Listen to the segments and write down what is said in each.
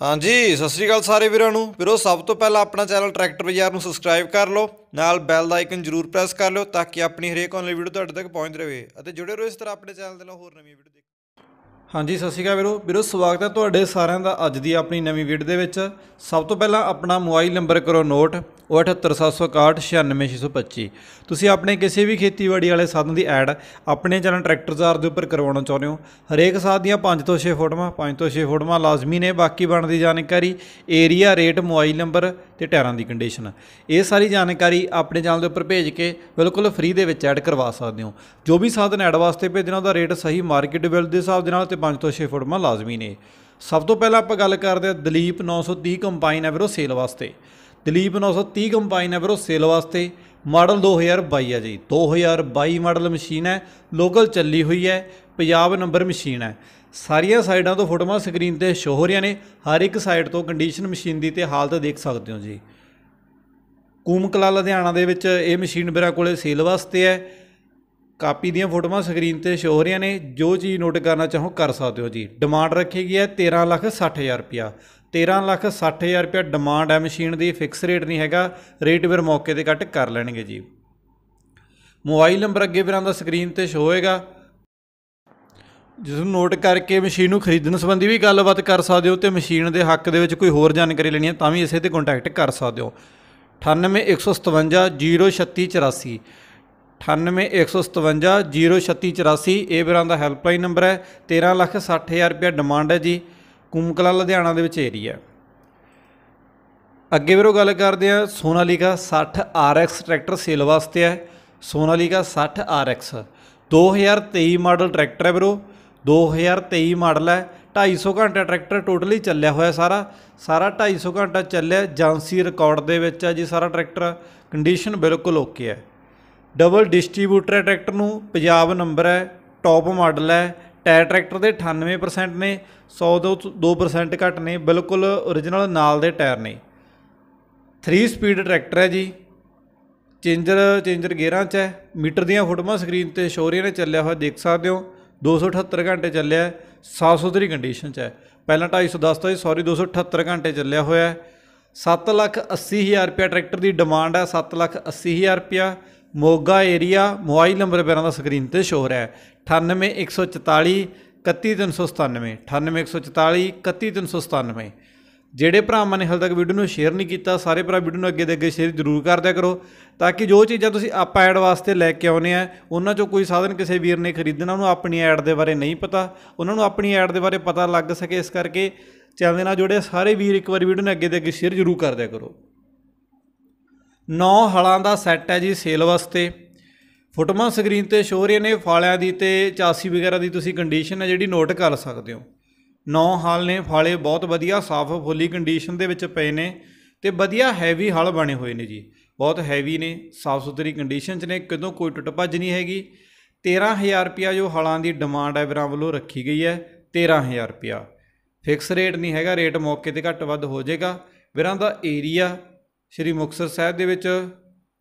ਹਾਂਜੀ ਸਤਿ ਸ੍ਰੀ ਅਕਾਲ ਸਾਰੇ ਵੀਰਾਂ ਨੂੰ ਵੀਰੋ ਸਭ ਤੋਂ ਪਹਿਲਾਂ ਆਪਣਾ ਚੈਨਲ ਟਰੈਕਟਰ ਬਾਜ਼ਾਰ ਨੂੰ ਸਬਸਕ੍ਰਾਈਬ ਕਰ ਲਓ ਨਾਲ ਬੈਲ ਦਾ ਆਈਕਨ ਜ਼ਰੂਰ ਪ੍ਰੈਸ ਕਰ ਲਓ ਤਾਂ ਕਿ ਆਪਣੀ ਹਰੇਕ ਆਨਲਾਈਨ ਵੀਡੀਓ ਤੁਹਾਡੇ ਤੱਕ ਪਹੁੰਚਦੀ ਰਹੇ ਅਤੇ ਜੁੜੇ ਰਹੋ ਇਸ ਤਰ੍ਹਾਂ ਆਪਣੇ ਚੈਨਲ ਦੇ ਨਾਲ ਹੋਰ ਨਵੀਆਂ ਵੀਡੀਓ ਦੇਖ ਹਾਂਜੀ ਸਤਿ ਸ਼੍ਰੀ ਅਕਾਲ ਵੀਰੋ ਵੀਰੋ ਸਵਾਗਤ ਹੈ ਤੁਹਾਡੇ ਸਾਰਿਆਂ ਦਾ ਅੱਜ ਦੀ ਆਪਣੀ ਨਵੀਂ ਵੀਡੀਓ ਦੇ ਵਿੱਚ ਸਭ ਤੋਂ ਪਹਿਲਾਂ ਆਪਣਾ ਮੋਬਾਈਲ ਨੰਬਰ ਕਰੋ ਨੋਟ 9725 ਤੁਸੀਂ ਆਪਣੇ ਕਿਸੇ ਵੀ ਖੇਤੀਬਾੜੀ ਵਾਲੇ ਸਾਧਨ ਦੀ ਐਡ ਆਪਣੇ ਚੈਨਲ ਟਰੈਕਟਰ ਜ਼ਾਰ ਦੇ ਉੱਪਰ ਕਰਵਾਉਣਾ ਚਾਹੁੰਦੇ ਹੋ ਹਰੇਕ ਸਾਧ ਦੀਆਂ 5 ਤੋਂ 6 ਫੋਟੋਆਂ 5 ਤੋਂ 6 ਫੋਟੋਆਂ ਲਾਜ਼ਮੀ ਨੇ ਬਾਕੀ ਬਣਦੀ ਜਾਣਕਾਰੀ ਏਰੀਆ ਰੇਟ ਮੋਬਾਈਲ ਨੰਬਰ ਤੇ ਟਾਇਰਾਂ ਦੀ ਕੰਡੀਸ਼ਨ ਇਹ ਸਾਰੀ ਜਾਣਕਾਰੀ ਆਪਣੇ ਚੈਨਲ ਦੇ ਉੱਪਰ ਭੇਜ ਕੇ ਬਿਲਕੁਲ ਫ੍ਰੀ ਦੇ ਵਿੱਚ ਐਡ ਕਰਵਾ ਸਕਦੇ ਹੋ ਜੋ ਵੀ ਸਾਧਨ ਐਡ ਵਾਸਤੇ ਭੇਜਣਾ ਉਹਦਾ ਰੇਟ ਸਹੀ ਮਾਰਕੀਟ ਵੈਲ ਦੇ ਹਿਸਾਬ ਦੇ ਨਾਲ ਤੇ 5 ਤੋਂ 6 ਫੋਟੋਆਂ ਲਾਜ਼ਮੀ ਨੇ ਸਭ ਤੋਂ ਪਹਿਲਾਂ ਆਪਾਂ ਗੱਲ ਕਰਦੇ ਹਾਂ ਦਲੀਪ 930 ਕੰਬਾਈਨ ਐਵਰੋ ਸੇਲ ਵਾਸਤੇ ਦਲੀਪ 930 ਕੰਬਾਈਨ ਹੈ ਵੀਰੋ ਸੇਲ ਵਾਸਤੇ ਮਾਡਲ 2022 ਹੈ ਜੀ 2022 ਮਾਡਲ ਮਸ਼ੀਨ ਹੈ ਲੋਕਲ ਚੱਲੀ ਹੋਈ ਹੈ ਪੰਜਾਬ ਨੰਬਰ ਮਸ਼ੀਨ ਹੈ ਸਾਰੀਆਂ ਸਾਈਡਾਂ ਤੋਂ ਫੋਟੋਆਂ ਸਕਰੀਨ ਤੇ ਸ਼ੋ ਹੋ ਰਹੀਆਂ ਨੇ ਹਰ ਇੱਕ ਸਾਈਡ ਤੋਂ ਕੰਡੀਸ਼ਨ ਮਸ਼ੀਨ ਦੀ ਤੇ ਹਾਲਤ ਦੇਖ ਸਕਦੇ ਹੋ ਜੀ ਕੂਮਕਲਾ ਲੁਧਿਆਣਾ ਦੇ ਵਿੱਚ ਇਹ ਮਸ਼ੀਨ ਮੇਰਾ ਕੋਲੇ ਸੇਲ ਵਾਸਤੇ ਹੈ ਕਾਪੀ ਦੀਆਂ ਫੋਟੋਆਂ ਸਕਰੀਨ ਤੇ ਸ਼ੋ ਹੋ ਰਹੀਆਂ ਨੇ ਜੋ ਚੀਜ਼ ਨੋਟ ਕਰਨਾ ਚਾਹੋ ਕਰ ਸਕਦੇ ਹੋ ਜੀ ਡਿਮਾਂਡ ਰੱਖੀ ਗਈ ਹੈ 13 ਲੱਖ 60 ਹਜ਼ਾਰ ਰੁਪਿਆ 13 ਲੱਖ ਹਜ਼ਾਰ ਰੁਪਏ ਡਿਮਾਂਡ ਹੈ ਮਸ਼ੀਨ ਦੀ ਫਿਕਸ ਰੇਟ ਨਹੀਂ ਹੈਗਾ ਰੇਟ ਵੀਰ ਮੌਕੇ ਤੇ ਕੱਟ ਕਰ ਲੈਣਗੇ ਜੀ ਮੋਬਾਈਲ ਨੰਬਰ ਅੱਗੇ ਵੀਰਾਂ ਦਾ ਸਕਰੀਨ ਤੇ ਸ਼ੋ ਹੋਏਗਾ ਜਿਸ ਨੂੰ ਨੋਟ ਕਰਕੇ ਮਸ਼ੀਨ ਨੂੰ ਖਰੀਦਣ ਸੰਬੰਧੀ ਵੀ ਗੱਲਬਾਤ ਕਰ ਸਕਦੇ ਹੋ ਤੇ ਮਸ਼ੀਨ ਦੇ ਹੱਕ ਦੇ ਵਿੱਚ ਕੋਈ ਹੋਰ ਜਾਣਕਾਰੀ ਲੈਣੀ ਹੈ ਤਾਂ ਵੀ ਇਸੇ ਤੇ ਕੰਟੈਕਟ ਕਰ ਸਕਦੇ ਹੋ 9815703684 9815703684 ਇਹ ਵੀਰਾਂ ਦਾ ਹੈਲਪਲਾਈਨ ਨੰਬਰ ਹੈ 13 ਲੱਖ ਹਜ਼ਾਰ ਰੁਪਏ ਡਿਮਾਂਡ ਹੈ ਜੀ ਕੂਮਕਲਾ ਲੁਧਿਆਣਾ ਦੇ ਵਿੱਚ ਏਰੀਆ ਅੱਗੇ ਵੀਰੋ ਗੱਲ ਕਰਦੇ ਆ ਸੋਨਾਲੀਕਾ 60 RX ਟਰੈਕਟਰ ਸੇਲ ਵਾਸਤੇ ਹੈ ਸੋਨਾਲੀਕਾ 60 RX 2023 ਮਾਡਲ ਟਰੈਕਟਰ ਹੈ ਵੀਰੋ 2023 ਮਾਡਲ ਹੈ 250 ਘੰਟਾ ਟਰੈਕਟਰ ਟੋਟਲੀ ਚੱਲਿਆ ਹੋਇਆ ਸਾਰਾ ਸਾਰਾ 250 ਘੰਟਾ ਚੱਲਿਆ ਜਾਂਸੀ ਰਿਕਾਰਡ ਦੇ ਵਿੱਚ ਹੈ ਜੀ ਸਾਰਾ ਟਰੈਕਟਰ ਕੰਡੀਸ਼ਨ ਬਿਲਕੁਲ ਓਕੇ ਹੈ ਡਬਲ ਡਿਸਟ੍ਰੀਬਿਊਟਰ ਟਰੈਕਟਰ ਨੂੰ ਪੰਜਾਬ ਨੰਬਰ ਹੈ ਟੌਪ ਮਾਡਲ ਹੈ ਟਾਇਰ ਟਰੈਕਟਰ ਦੇ 98% ਨੇ 100 ਤੋਂ 2% ਘੱਟ ਨੇ ਬਿਲਕੁਲ origignal ਨਾਲ ਦੇ ਟਾਇਰ ਨੇ 3 ਸਪੀਡ ਟਰੈਕਟਰ ਹੈ ਜੀ ਚੇਂਜਰ ਚੇਂਜਰ ਗੇਅਰਾਂ 'ਚ ਹੈ ਮੀਟਰ ਦੀਆਂ ਫੋਟੋਆਂ ਸਕਰੀਨ ਤੇ ਸ਼ੋਅ ਰਹੀਆਂ ਨੇ ਚੱਲਿਆ ਹੋਇਆ ਦੇਖ ਸਕਦੇ ਹੋ 278 ਘੰਟੇ ਚੱਲਿਆ 700 ਕੰਡੀਸ਼ਨ 'ਚ ਹੈ ਪਹਿਲਾਂ 250 ਤਾਂ ਸੌਰੀ 278 ਘੰਟੇ ਚੱਲਿਆ ਹੋਇਆ ਹੈ 7 ਲੱਖ 80 ਹਜ਼ਾਰ ਰੁਪਿਆ ਟਰੈਕਟਰ ਦੀ ਡਿਮਾਂਡ ਹੈ 7 ਲੱਖ 80 ਹਜ਼ਾਰ ਰੁਪਿਆ ਮੋਗਾ ਏਰੀਆ ਮੋਬਾਈਲ ਨੰਬਰ ਪੈਰਾਂ ਦਾ ਸਕਰੀਨ ਤੇ ਸ਼ੋਅ ਰਿਹਾ ਹੈ ਜਿਹੜੇ ਭਰਾਵਾਂ ਨੇ ਹਾਲੇ ਤੱਕ ਵੀਡੀਓ ਨੂੰ ਸ਼ੇਅਰ ਨਹੀਂ ਕੀਤਾ ਸਾਰੇ ਭਰਾ ਵੀਡੀਓ ਨੂੰ ਅੱਗੇ ਦੇ ਅੱਗੇ ਸ਼ੇਅਰ ਜ਼ਰੂਰ ਕਰਦਿਆ ਕਰੋ ਤਾਂ ਕਿ ਜੋ ਚੀਜ਼ਾਂ ਤੁਸੀਂ ਆਪਾਂ ਐਡ ਵਾਸਤੇ ਲੈ ਕੇ ਆਉਨੇ ਆ ਉਹਨਾਂ ਚੋਂ ਕੋਈ ਸਾਧਨ ਕਿਸੇ ਵੀਰ ਨੇ ਖਰੀਦਣਾ ਉਹਨੂੰ ਆਪਣੀ ਐਡ ਦੇ ਬਾਰੇ ਨਹੀਂ ਪਤਾ ਉਹਨਾਂ ਨੂੰ ਆਪਣੀ ਐਡ ਦੇ ਬਾਰੇ ਪਤਾ ਲੱਗ ਸਕੇ ਇਸ ਕਰਕੇ ਚੈਨਲ ਦੇ ਨਾਲ ਜੁੜੇ ਸਾਰੇ ਵੀਰ ਇੱਕ ਵਾਰੀ ਵੀਡੀਓ ਨੂੰ ਅੱਗੇ ਦੇ ਅੱਗੇ ਸ਼ੇਅਰ ਜ਼ਰੂਰ ਕਰਦਿਆ ਕਰੋ 9 ਹਲਾਂ ਦਾ ਸੈੱਟ ਹੈ ਜੀ ਸੇਲ ਵਾਸਤੇ ਫੋਟੋਆਂ ਸਕਰੀਨ ਤੇ ਸ਼ੋ ਰਹੇ ਨੇ ਫਾਲਿਆਂ ਦੀ ਤੇ ਚਾਸੀ ਵਗੈਰਾ ਦੀ ਤੁਸੀਂ ਕੰਡੀਸ਼ਨ ਹੈ ਜਿਹੜੀ ਨੋਟ ਕਰ ਸਕਦੇ ਹੋ ਨੌ ਹਾਲ ਨੇ ਫਾਲੇ ਬਹੁਤ ਵਧੀਆ ਸਾਫ਼ ਫੁੱਲੀ ਕੰਡੀਸ਼ਨ ਦੇ ਵਿੱਚ ਪਏ ਨੇ ਤੇ ਵਧੀਆ ਹੈਵੀ ਹਲ ਬਣੇ ਹੋਏ ਨੇ ਜੀ ਬਹੁਤ ਹੈਵੀ ਨੇ ਸਾਫ਼ ਸੁਥਰੀ ਕੰਡੀਸ਼ਨ 'ਚ ਨੇ ਕਿਦੋਂ ਕੋਈ ਟੁੱਟ ਭੱਜ ਨਹੀਂ ਹੈਗੀ 13000 ਰੁਪਿਆ ਜੋ ਹਲਾਂ ਦੀ ਡਿਮਾਂਡ ਹੈ ਵੀਰਾਂ ਵੱਲੋਂ ਰੱਖੀ ਗਈ ਹੈ 13000 ਰੁਪਿਆ ਫਿਕਸ ਰੇਟ ਨਹੀਂ ਹੈਗਾ ਰੇਟ ਮੌਕੇ ਤੇ ਘੱਟ ਵੱਧ ਹੋ ਜਾਏਗਾ ਵੀਰਾਂ ਦਾ ਏਰੀਆ ਸ਼੍ਰੀ ਮੁਕਤਸਰ ਸਾਹਿਬ ਦੇ ਵਿੱਚ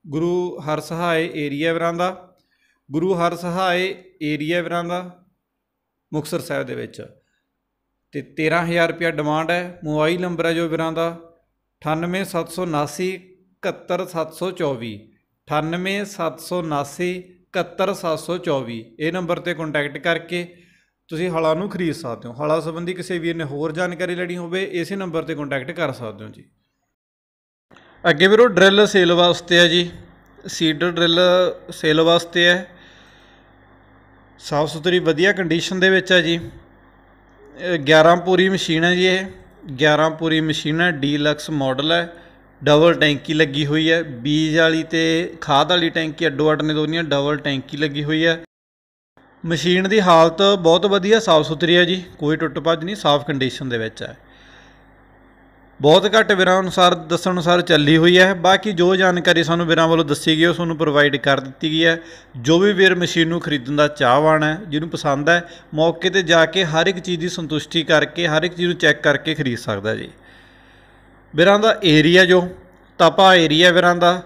ਗੁਰੂ ਹਰ ਸਹਾਏ ਏਰੀਆ ਵਿਰਾਂ ਦਾ ਗੁਰੂ ਹਰ ਸਹਾਏ ਏਰੀਆ ਵਿਰਾਂ ਦਾ ਮੁਕਸਰ ਸਾਹਿਬ ਦੇ ਵਿੱਚ ਤੇ 13000 ਰੁਪਿਆ ਡਿਮਾਂਡ ਹੈ ਮੋਬਾਈਲ ਨੰਬਰ ਹੈ ਜੋ ਦਾ 98779 71724 98779 71724 ਇਹ ਨੰਬਰ ਤੇ ਕੰਟੈਕਟ ਕਰਕੇ ਤੁਸੀਂ ਹਲਾ ਨੂੰ ਖਰੀਦ ਸਕਦੇ ਹੋ ਹਲਾ ਸੰਬੰਧੀ ਕਿਸੇ ਵੀਰ ਨੇ ਹੋਰ ਜਾਣਕਾਰੀ ਲੈਣੀ ਹੋਵੇ ਇਸੇ ਨੰਬਰ ਤੇ ਕੰਟੈਕਟ ਕਰ ਸਕਦੇ ਹੋ ਜੀ ਅੱਗੇ ਵੀਰੋ ਡਰਿੱਲ ਸੇਲ ਵਾਸਤੇ ਹੈ ਜੀ ਸੀਡਰ ਡਰਿੱਲ ਸੇਲ ਵਾਸਤੇ ਹੈ ਸਾਫ ਸੁਥਰੀ ਵਧੀਆ ਕੰਡੀਸ਼ਨ ਦੇ ਵਿੱਚ ਹੈ ਜੀ 11 ਪੂਰੀ ਮਸ਼ੀਨ ਹੈ ਜੀ ਇਹ 11 ਪੂਰੀ ਮਸ਼ੀਨ ਹੈ ਡੀਲਕਸ ਮਾਡਲ ਹੈ ਡਬਲ ਟੈਂਕੀ ਲੱਗੀ ਹੋਈ ਹੈ ਬੀਜ ਵਾਲੀ ਤੇ ਖਾਦ ਵਾਲੀ ਟੈਂਕੀ ਅੱਡੋ ਅੱਡ ਨੇ ਦੋਨੀਆਂ ਡਬਲ ਟੈਂਕੀ ਲੱਗੀ ਹੋਈ ਹੈ ਮਸ਼ੀਨ ਦੀ ਹਾਲਤ ਬਹੁਤ ਵਧੀਆ ਸਾਫ ਸੁਥਰੀ ਹੈ ਜੀ ਕੋਈ ਟੁੱਟ ਭੱਜ ਨਹੀਂ ਸਾਫ ਕੰਡੀਸ਼ਨ ਦੇ ਵਿੱਚ ਹੈ ਬਹੁਤ ਘੱਟ ਵਿਰਾਂ ਅਨੁਸਾਰ ਦੱਸਣ ਅਨੁਸਾਰ ਚੱਲੀ ਹੋਈ ਹੈ ਬਾਕੀ ਜੋ ਜਾਣਕਾਰੀ ਸਾਨੂੰ ਵਿਰਾਂ ਵੱਲੋਂ ਦੱਸੀ ਗਈ ਉਹ ਤੁਹਾਨੂੰ ਪ੍ਰੋਵਾਈਡ ਕਰ ਦਿੱਤੀ ਗਈ ਹੈ ਜੋ ਵੀ ਵੀਰ ਮਸ਼ੀਨ ਨੂੰ ਖਰੀਦਣ ਦਾ ਚਾਹਵਾਨ ਹੈ ਜਿਹਨੂੰ ਪਸੰਦ ਹੈ ਮੌਕੇ ਤੇ ਜਾ ਕੇ ਹਰ ਇੱਕ ਚੀਜ਼ ਦੀ ਸੰਤੁਸ਼ਟੀ ਕਰਕੇ ਹਰ ਇੱਕ ਚੀਜ਼ ਨੂੰ ਚੈੱਕ ਕਰਕੇ ਖਰੀਦ ਸਕਦਾ ਜੀ ਵਿਰਾਂ ਦਾ ਏਰੀਆ ਜੋ ਤਪਾ ਏਰੀਆ ਵਿਰਾਂ ਦਾ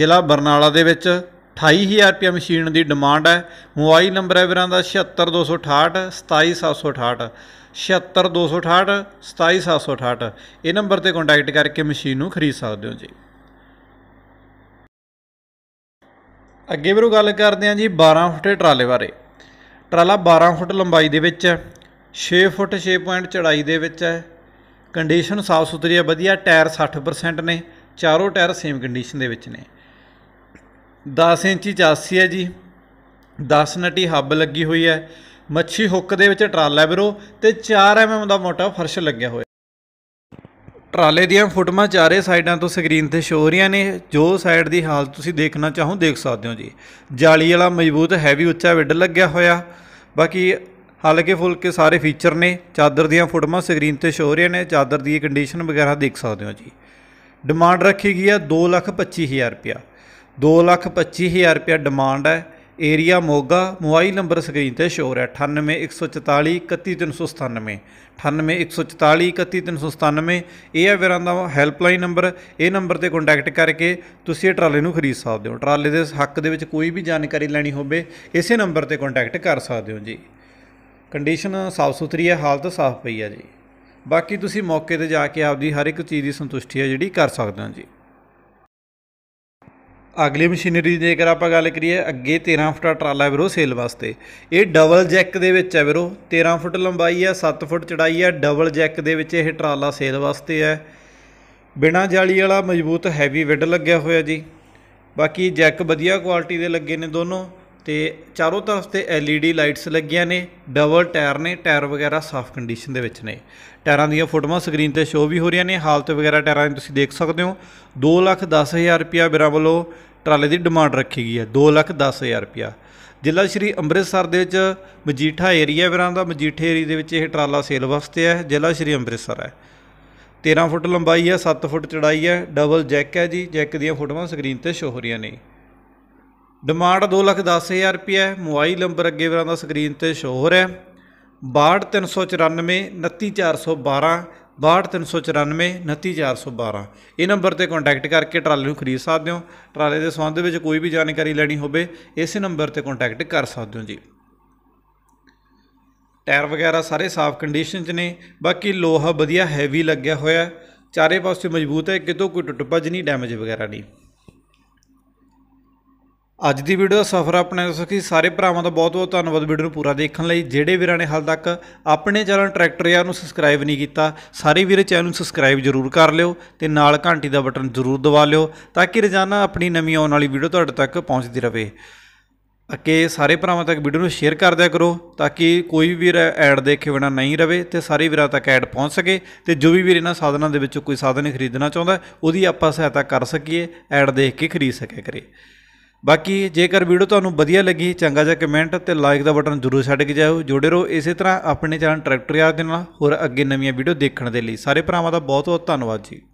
ਜ਼ਿਲ੍ਹਾ ਬਰਨਾਲਾ ਦੇ ਵਿੱਚ 28000 ਰੁਪਏ ਮਸ਼ੀਨ ਦੀ ਡਿਮਾਂਡ ਹੈ ਮੋਬਾਈਲ ਨੰਬਰ ਹੈ ਵੀਰਾਂ ਦਾ 76268 27768 76268 27768 ਇਹ ਨੰਬਰ ਤੇ ਕੰਟੈਕਟ ਕਰਕੇ ਮਸ਼ੀਨ ਨੂੰ ਖਰੀਦ ਸਕਦੇ ਹੋ ਜੀ ਅੱਗੇ ਵੀਰੋ ਗੱਲ ਕਰਦੇ ਹਾਂ ਜੀ 12 ਫੁੱਟ ਟਰਾਲੇ ਬਾਰੇ ਟਰਾਲਾ 12 ਫੁੱਟ ਲੰਬਾਈ ਦੇ ਵਿੱਚ ਹੈ 6 ਫੁੱਟ 6 ਪੁਆਇੰਟ ਚੜਾਈ ਦੇ ਵਿੱਚ ਹੈ ਕੰਡੀਸ਼ਨ ਸਾਫ ਸੁਥਰੀ ਹੈ ਵਧੀਆ ਟਾਇਰ 60% ਨੇ ਚਾਰੋਂ ਟਾਇਰ ਸੇਮ ਕੰਡੀਸ਼ਨ ਦੇ ਵਿੱਚ ਨੇ 10 ਇੰਚੀ ਚਾਸੀ ਹੈ ਜੀ 10 ਨਟੀ ਹੱਬ ਲੱਗੀ ਹੋਈ ਹੈ ਮੱਛੀ ਹੁੱਕ ਦੇ ਵਿੱਚ ਟਰਾਲਾ ਵੀਰੋ ਤੇ 4 ਐਮਐਮ ਦਾ ਮੋਟਾ ਫਰਸ਼ ਲੱਗਿਆ ਹੋਇਆ ਟਰਾਲੇ ਦੀਆਂ ਫੁੱਟਮਾਂ ਚਾਰੇ ਸਾਈਡਾਂ ਤੋਂ ਸਕਰੀਨ ਤੇ ਸ਼ੋ ਹੋ ਰਹੀਆਂ ਨੇ ਜੋ ਸਾਈਡ ਦੀ ਹਾਲਤ ਤੁਸੀਂ ਦੇਖਣਾ ਚਾਹੋ ਦੇਖ ਸਕਦੇ ਹੋ ਜੀ ਜਾਲੀ ਵਾਲਾ ਮਜ਼ਬੂਤ ਹੈਵੀ ਉੱਚਾ ਵਿੱਡ ਲੱਗਿਆ ਹੋਇਆ ਬਾਕੀ ਹਲਕੇ ਫੁਲਕੇ ਸਾਰੇ ਫੀਚਰ ਨੇ ਚਾਦਰ ਦੀਆਂ ਫੁੱਟਮਾਂ ਸਕਰੀਨ ਤੇ ਸ਼ੋ ਹੋ ਰਹੀਆਂ ਨੇ ਚਾਦਰ ਦੀ ਕੰਡੀਸ਼ਨ ਵਗੈਰਾ ਦੇਖ ਸਕਦੇ ਹੋ ਜੀ ਡਿਮਾਂਡ ਰੱਖੀ ਗਈ ਹੈ 2 ਲੱਖ 25 ਹਜ਼ਾਰ ਰੁਪਿਆ 2 ਲੱਖ ਰੁਪਏ ਡਿਮਾਂਡ ਹੈ area Moga mobile number screen ਤੇ ਸ਼ੋਰ ਹੈ 9814431397 98397 9814431397 ਇਹ ਹੈ ਵੀਰਾਂ ਦਾ ਹੈਲਪਲਾਈਨ ਨੰਬਰ ਇਹ ਨੰਬਰ ਤੇ ਕੰਟੈਕਟ ਕਰਕੇ ਤੁਸੀਂ ਇਹ ਟਰਾਲੇ ਨੂੰ ਖਰੀਦ ਸਕਦੇ ਹੋ ਟਰਾਲੇ ਦੇ ਹੱਕ ਦੇ ਵਿੱਚ ਕੋਈ ਵੀ ਜਾਣਕਾਰੀ ਲੈਣੀ ਹੋਵੇ ਇਸੇ ਨੰਬਰ ਤੇ ਕੰਟੈਕਟ ਕਰ ਸਕਦੇ ਹੋ ਜੀ ਕੰਡੀਸ਼ਨ ਸਾਫ ਸੁਥਰੀ ਹੈ ਹਾਲਤ ਸਾਫ ਪਈ ਹੈ ਜੀ ਬਾਕੀ ਤੁਸੀਂ ਮੌਕੇ ਤੇ ਜਾ ਕੇ ਆਪਦੀ ਹਰ ਇੱਕ ਚੀਜ਼ ਦੀ ਸੰਤੁਸ਼ਟੀ ਹੈ ਜਿਹੜੀ ਕਰ ਸਕਦੇ ਹੋ ਜੀ ਅਗਲੀ ਮਸ਼ੀਨਰੀ ਦੀ ਜੇਕਰ ਆਪਾਂ ਗੱਲ ਕਰੀਏ ਅੱਗੇ 13 ਫੁੱਟ ਟਰਾਲਾ ਵੀਰੋ ਸੇਲ ਵਾਸਤੇ ਇਹ ਡਬਲ ਜੈਕ ਦੇ ਵਿੱਚ ਹੈ ਵੀਰੋ 13 ਫੁੱਟ ਲੰਬਾਈ ਹੈ 7 ਫੁੱਟ ਚੜਾਈ ਹੈ ਡਬਲ ਜੈਕ ਦੇ ਵਿੱਚ ਇਹ ਟਰਾਲਾ ਸੇਲ ਵਾਸਤੇ ਹੈ ਬਿਨਾ ਜਾਲੀ ਵਾਲਾ ਮਜ਼ਬੂਤ ਹੈਵੀ ਵਿੱਡ ਲੱਗਿਆ ਹੋਇਆ ਜੀ ਬਾਕੀ ਜੈਕ ਵਧੀਆ ਕੁਆਲਿਟੀ ਦੇ ਲੱਗੇ ਨੇ ਦੋਨੋਂ ਤੇ ਚਾਰੋਂ ਤਰਫ ਤੇ LED ਲਾਈਟਸ ਲੱਗੀਆਂ ਨੇ ਡਬਲ ਟਾਇਰ ਨੇ ਟਾਇਰ ਵਗੈਰਾ ਸਾਫ਼ ਕੰਡੀਸ਼ਨ ਦੇ ਵਿੱਚ ਨੇ ਟਾਇਰਾਂ ਦੀਆਂ ਫੋਟੋਆਂ ਸਕਰੀਨ ਤੇ ਸ਼ੋ ਵੀ ਹੋ ਰਹੀਆਂ ਨੇ ਹਾਲਤ ਵਗੈਰਾ ਟਾਇਰਾਂ ਦੀ ਤੁਸੀਂ ਦੇਖ ਸਕਦੇ ਹੋ 210000 ਰੁਪਿਆ ਬਿਰਾ ਵੱਲੋਂ ਟਰਾਲੇ ਦੀ ਡਿਮਾਂਡ ਰੱਖੀ ਗਈ ਹੈ 210000 ਰੁਪਿਆ ਜ਼ਿਲ੍ਹਾ ਸ਼੍ਰੀ ਅੰਮ੍ਰਿਤਸਰ ਦੇ ਵਿੱਚ ਮਜੀਠਾ ਏਰੀਆ ਵਿਰਾਂ ਦਾ ਮਜੀਠੇ ਏਰੀ ਦੇ ਵਿੱਚ ਇਹ ਟਰਾਲਾ ਸੇਲ ਵਾਸਤੇ ਹੈ ਜ਼ਿਲ੍ਹਾ ਸ਼੍ਰੀ ਅੰਮ੍ਰਿਤਸਰ ਹੈ 13 ਫੁੱਟ ਲੰਬਾਈ ਹੈ 7 ਫੁੱਟ ਚੜਾਈ ਹੈ ਡਬਲ ਜੈਕ ਹੈ ਜੀ ਜੈਕ ਦੀਆਂ ਫੋਟੋਆਂ ਸਕਰੀਨ ਤੇ ਸ਼ੋ ਹੋ ਰਹੀਆਂ ਨੇ ਡਿਮਾਂਡ 2 ਲੱਖ 10000 ਰੁਪਏ ਮੋਬਾਈਲ ਨੰਬਰ ਅੱਗੇ ਵਰਾਂ ਦਾ ਸਕਰੀਨ ਤੇ ਸ਼ੋ ਹੋ ਰਿਹਾ 62394 29412 62394 ਇਹ ਨੰਬਰ ਤੇ ਕੰਟੈਕਟ ਕਰਕੇ ਟਰਾਲੇ ਨੂੰ ਖਰੀਦ ਸਕਦੇ ਹੋ ਟਰਾਲੇ ਦੇ ਸੰਬੰਧ ਵਿੱਚ ਕੋਈ ਵੀ ਜਾਣਕਾਰੀ ਲੈਣੀ ਹੋਵੇ ਇਸੇ ਨੰਬਰ ਤੇ ਕੰਟੈਕਟ ਕਰ ਸਕਦੇ ਹੋ ਜੀ ਟਾਇਰ ਵਗੈਰਾ ਸਾਰੇ ਸਾਫ਼ ਕੰਡੀਸ਼ਨ 'ਚ ਨੇ ਬਾਕੀ ਲੋਹਾ ਵਧੀਆ ਹੈਵੀ ਲੱਗਿਆ ਹੋਇਆ ਚਾਰੇ ਪਾਸੇ ਮਜ਼ਬੂਤ ਹੈ ਕਿਤੋਂ ਕੋਈ ਟੁੱਟ ਭੱਜ ਨਹੀਂ ਡੈਮੇਜ ਵਗੈਰਾ ਨਹੀਂ ਅੱਜ ਦੀ ਵੀਡੀਓ ਦਾ ਸਫਰ ਆਪਣੇ ਸਖੀ ਸਾਰੇ ਭਰਾਵਾਂ ਦਾ ਬਹੁਤ-ਬਹੁਤ ਧੰਨਵਾਦ ਵੀਡੀਓ ਨੂੰ ਪੂਰਾ ਦੇਖਣ ਲਈ ਜਿਹੜੇ ਵੀਰਾਂ ਨੇ ਹਾਲ ਤੱਕ ਆਪਣੇ ਚੈਨਲ ਟਰੈਕਟਰ ਯਾਰ ਨੂੰ ਸਬਸਕ੍ਰਾਈਬ ਨਹੀਂ ਕੀਤਾ ਸਾਰੇ ਵੀਰੇ ਚੈਨਲ ਨੂੰ ਸਬਸਕ੍ਰਾਈਬ ਜ਼ਰੂਰ ਕਰ ਲਿਓ ਤੇ ਨਾਲ ਘੰਟੀ ਦਾ ਬਟਨ ਜ਼ਰੂਰ ਦਬਾ ਲਿਓ ਤਾਂ ਕਿ ਰੋਜ਼ਾਨਾ ਆਪਣੀ ਨਵੀਂ ਆਉਣ ਵਾਲੀ ਵੀਡੀਓ ਤੁਹਾਡੇ ਤੱਕ ਪਹੁੰਚਦੀ ਰਹੇ ਅਕੇ ਸਾਰੇ ਭਰਾਵਾਂ ਤੱਕ ਵੀਡੀਓ ਨੂੰ ਸ਼ੇਅਰ ਕਰ ਦਿਆ ਕਰੋ ਤਾਂ ਕਿ ਕੋਈ ਵੀ ਐਡ ਦੇਖੇ ਬਿਨਾ ਨਹੀਂ ਰਵੇ ਤੇ ਸਾਰੇ ਵੀਰਾਂ ਤੱਕ ਐਡ ਪਹੁੰਚ ਸਕੇ ਤੇ ਜੋ ਵੀ ਵੀਰ ਇਹਨਾਂ ਸਾਧਨਾਂ ਦੇ ਵਿੱਚੋਂ ਕੋਈ ਸਾਧਨ ਖਰੀਦਣਾ ਚਾਹੁੰਦਾ ਉਹਦੀ ਆਪਾਂ ਸਹਾਇਤਾ ਕਰ ਸਕੀਏ ਐਡ ਦੇਖ ਕੇ ਖਰੀਦ ਸਕੇ ਕਰੇ ਬਾਕੀ ਜੇਕਰ ਵੀਡੀਓ ਤੁਹਾਨੂੰ ਵਧੀਆ ਲੱਗੀ ਚੰਗਾ ਜਿਹਾ ਕਮੈਂਟ ਤੇ ਲਾਈਕ ਦਾ ਬਟਨ ਜ਼ਰੂਰ ਛੱਡ ਕੇ ਜਾਓ ਜੁੜੇ ਰਹੋ ਇਸੇ ਤਰ੍ਹਾਂ ਆਪਣੇ ਚੈਨਲ ਟਰੈਕਟਰ ਯਾਰ ਦੇ ਨਾਲ ਹੋਰ ਅੱਗੇ ਨਵੀਆਂ ਵੀਡੀਓ ਦੇਖਣ ਦੇ ਲਈ ਸਾਰੇ ਭਰਾਵਾਂ ਦਾ ਬਹੁਤ ਬਹੁਤ ਧੰਨਵਾਦ ਜੀ